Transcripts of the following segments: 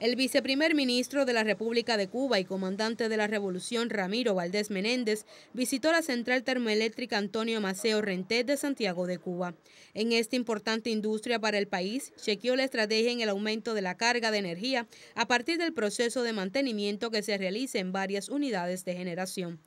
El viceprimer ministro de la República de Cuba y comandante de la Revolución, Ramiro Valdés Menéndez, visitó la central termoeléctrica Antonio Maceo Renté de Santiago de Cuba. En esta importante industria para el país, chequeó la estrategia en el aumento de la carga de energía a partir del proceso de mantenimiento que se realiza en varias unidades de generación.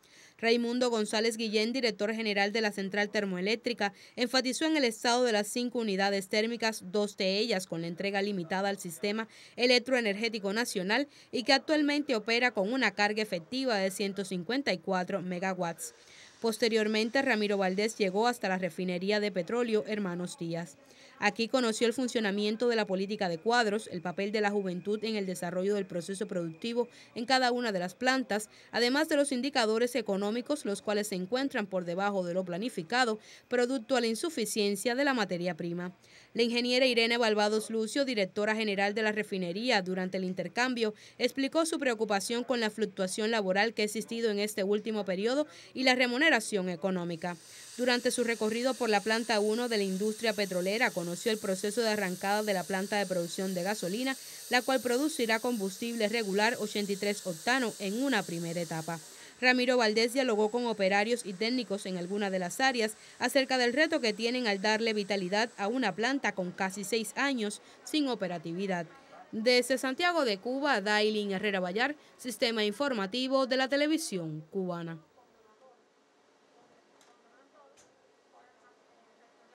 Raimundo González Guillén, director general de la central termoeléctrica, enfatizó en el estado de las cinco unidades térmicas, dos de ellas con la entrega limitada al sistema electroenergético nacional y que actualmente opera con una carga efectiva de 154 megawatts. Posteriormente, Ramiro Valdés llegó hasta la refinería de petróleo Hermanos Díaz. Aquí conoció el funcionamiento de la política de cuadros, el papel de la juventud en el desarrollo del proceso productivo en cada una de las plantas, además de los indicadores económicos, los cuales se encuentran por debajo de lo planificado, producto a la insuficiencia de la materia prima. La ingeniera Irene Balvados Lucio, directora general de la refinería, durante el intercambio, explicó su preocupación con la fluctuación laboral que ha existido en este último periodo y la remuneración económica. Durante su recorrido por la planta 1 de la industria petrolera, con conoció el proceso de arrancada de la planta de producción de gasolina, la cual producirá combustible regular 83 octano en una primera etapa. Ramiro Valdés dialogó con operarios y técnicos en alguna de las áreas acerca del reto que tienen al darle vitalidad a una planta con casi seis años sin operatividad. Desde Santiago de Cuba, Dailin Herrera Vallar, Sistema Informativo de la Televisión Cubana.